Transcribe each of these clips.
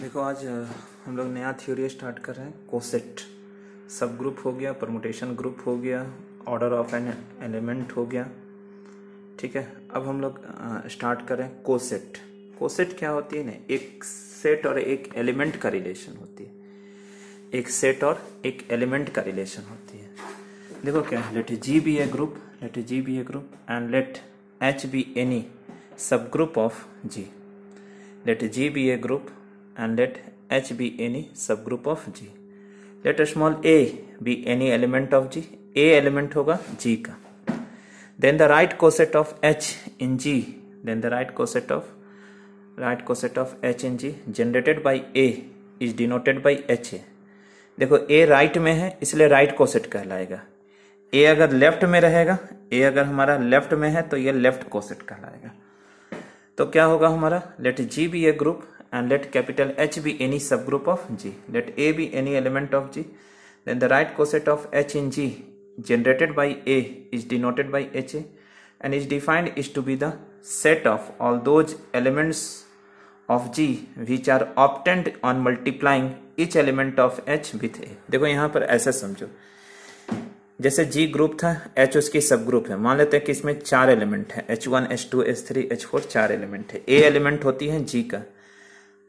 देखो आज हम लोग नया थ्योरी स्टार्ट कर रहे हैं कोसेट सब ग्रुप हो गया परमोटेशन ग्रुप हो गया ऑर्डर ऑफ एन एलिमेंट हो गया ठीक है अब हम लोग स्टार्ट करें कोसेट कोसेट क्या होती है ना एक सेट और एक एलिमेंट का रिलेशन होती है एक सेट और एक एलिमेंट का रिलेशन होती है देखो क्या है let G be a group let G be a group and let H be any subgroup of G let G be a group and let H be any subgroup of G. Let small a be any element of G a element hoga G का then the right coset of H in G then the right coset of right coset of H in G generated by A is denoted by H a देखो a right right में है इसलिए right right coset कहलाएगा ए अगर left में रहेगा ए अगर हमारा लेफ्ट में है तो ये लेफ्ट कोसेट कहलाएगा तो क्या होगा हमारा let G be a group and let capital H be any subgroup of G. Let A be any element of G. Then the right coset of H in G generated by A is denoted by HA and is defined is to be the set of all those elements of G which are obtained on multiplying each element of H with A. देखो यहाँ पर ऐसा समझो जैसे G group था H उसकी सब group है मान लेते हैं कि इसमें चार एलिमेंट है H one H two H three H four चार एलिमेंट है ए एलिमेंट होती है जी का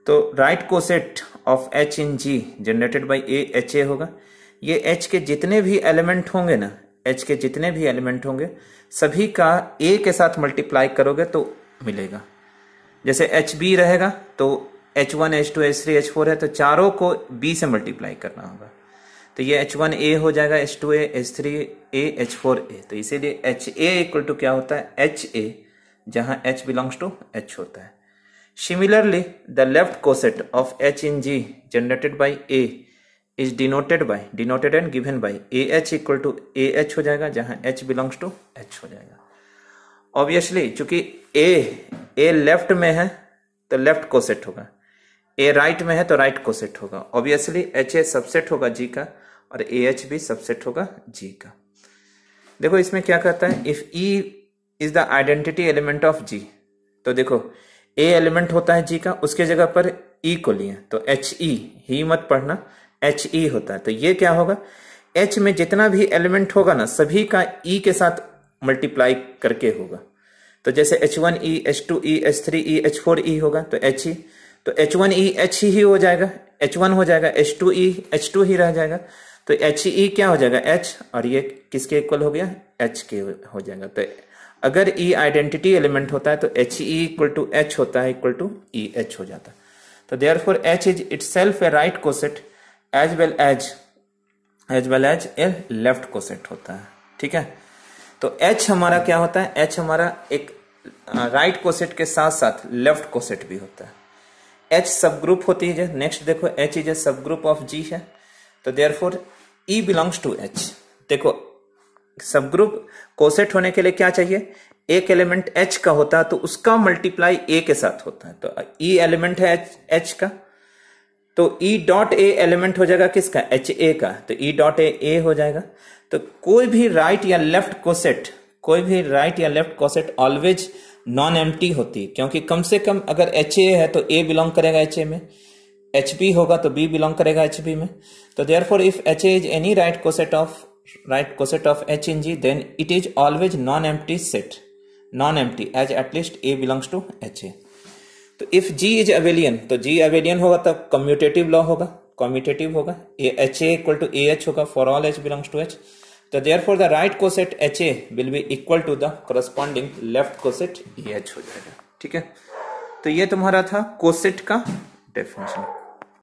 तो right coset of H in G generated by a H a होगा ये एच के जितने भी एलिमेंट होंगे ना एच के जितने भी एलिमेंट होंगे सभी का ए के साथ मल्टीप्लाई करोगे तो मिलेगा जैसे एच बी रहेगा तो H one H two H three H four है तो चारों को बी से मल्टीप्लाई करना होगा तो ये एच वन ए हो जाएगा H two H three a H four a तो इसीलिए एच ए इक्वल टू क्या होता है एच ए जहाँ एच बिलोंग्स टू एच होता है Similarly, the left coset of H in G generated by A is denoted by denoted and given by AH equal to AH हो जाएगा जहां H belongs to H हो जाएगा obviously चूंकि A A left में है तो left coset होगा ए राइट right में है तो राइट right कोसेट होगा ऑब्वियसली एच ए सबसेट होगा जी का और ए AH एच भी सबसेट होगा जी का देखो इसमें क्या कहता है if e is the identity element of G तो देखो ए एलिमेंट होता है जी का उसके जगह पर ई e को लिए तो एच ई e, ही मत पढ़ना एच ई e होता है तो ये क्या होगा एच में जितना भी एलिमेंट होगा ना सभी का ई e के साथ मल्टीप्लाई करके होगा तो जैसे H one e H two e H three e H four e होगा तो एच ई तो एच वन ई एच ही हो जाएगा एच वन हो जाएगा H two e H two ही रह जाएगा तो एच ई क्या हो जाएगा एच और ये किसके इक्वल हो गया एच के हो जाएगा तो अगर ई आइडेंटिटी एलिमेंट होता है तो H e equal to H होता है इक्वल टू ई एच हो जाता है तो therefore H is itself a right coset as well as as well as a left coset होता है ठीक है तो एच हमारा क्या होता है एच हमारा एक राइट कोसेट के साथ साथ लेफ्ट कोसेट भी होता है एच सब ग्रुप होती है नेक्स्ट देखो एच इज ए सब ग्रुप ऑफ जी है तो therefore e belongs to H देखो सब ग्रुप कोसेट होने के लिए क्या चाहिए एक एलिमेंट एच का होता है तो उसका मल्टीप्लाई ए के साथ होता है तो ई e एलिमेंट है एच का तो ई डॉट ए एलिमेंट हो जाएगा किसका एच ए का तो ई डॉट ए ए हो जाएगा तो कोई भी राइट right या लेफ्ट कोसेट कोई भी राइट right या left coset always non empty होती है क्योंकि कम से कम अगर एच ए है तो ए बिलोंग करेगा एच ए में एच बी होगा तो बी बिलोंग करेगा एच बी में तो therefore if H a is any right coset of right coset of H in G, then it is always non-empty set. Non-empty as at least A belongs to H. तो if G is abelian तो G abelian होगा तब commutative law होगा commutative होगा h a equal to a h होगा for all h belongs to H तो therefore the right coset H a will be equal to the corresponding left coset a H हो जाएगा ठीक है तो ये तुम्हारा था कोसेट का डेफिनेशन